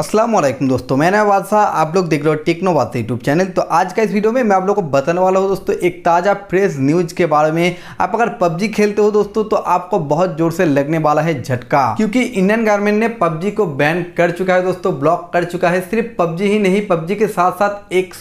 असलम दोस्तों मैं ना बादशाह आप लोग देख रहे हो टेक्नो बात यूट्यूब चैनल तो आज का इस वीडियो में मैं आप लोगों को बताने वाला हूँ दोस्तों एक ताज़ा फ्रेश न्यूज़ के बारे में आप अगर पबजी खेलते हो दोस्तों तो आपको बहुत जोर से लगने वाला है झटका क्योंकि इंडियन गवर्नमेंट ने पबजी को बैन कर चुका है दोस्तों ब्लॉक कर चुका है सिर्फ पबजी ही नहीं पबजी के साथ साथ एक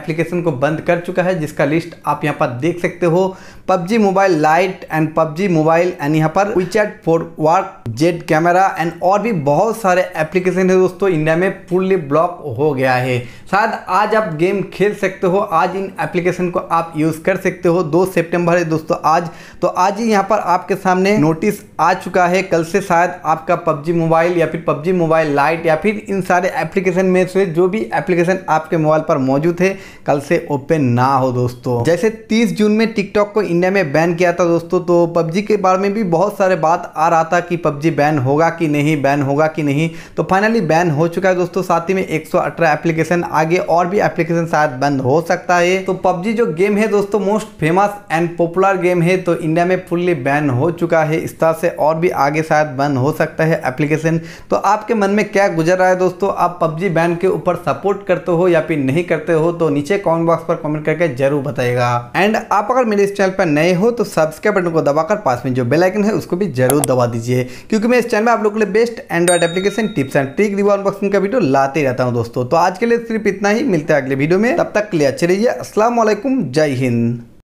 एप्लीकेशन को बंद कर चुका है जिसका लिस्ट आप यहाँ पर देख सकते हो PUBG mobile lite and PUBG mobile and यहाँ पर WeChat for work Z camera and और भी बहुत सारे एप्लीकेशन है दोस्तों दोस्तों इंडिया में फुल्ली ब्लॉक हो गया है शायद आज आप गेम खेल सकते हो आज इन एप्लीकेशन को आप यूज़ कर सकते हो दो सितंबर है दोस्तों आज तो आज ही यहाँ पर आपके सामने नोटिस आ चुका है कल से शायद आपका पबजी मोबाइल या फिर पबजी मोबाइल लाइट या फिर इन सारे एप्लीकेशन में से जो भी एप्लीकेशन आपके मोबाइल पर मौजूद है कल से ओपन ना हो दोस्तों जैसे तीस जून में टिकटॉक को इंडिया में बैन किया था दोस्तों तो पबजी के बारे में भी बहुत सारे बात आ रहा था कि पबजी बैन होगा कि नहीं बैन होगा कि नहीं तो फाइनली बैन हो चुका है दोस्तों साथ ही में एक एप्लीकेशन आगे और भी एप्लीकेशन शायद बंद हो सकता है तो पबजी जो गेम है दोस्तों most famous and popular game है तो इंडिया में फुल्ली बैन हो चुका है इस तरह से और भी आगे शायद बंद हो सकता है एप्लीकेशन तो आपके मन में क्या गुजर रहा है दोस्तों आप पबजी बैन के ऊपर सपोर्ट करते हो या फिर नहीं करते हो तो नीचे कॉमेंट बॉक्स पर कॉमेंट करके जरूर बताएगा एंड आप अगर मेरे इस चैनल पर नए हो तो सब्सक्राइब बटन को दबाकर पास में जो बेलाइकन है उसको भी जरूर दबा दीजिए क्योंकि मैं इस चैनल में आप लोग के लिए best Android application tips and trick reward unboxing का वीडियो लाते रहता हूँ दोस्तों तो आज के लिए सिर्फ इतना ही मिलते हैं अगले वीडियो में तब तक के लिए अच्छे रहिए असलम जय हिंद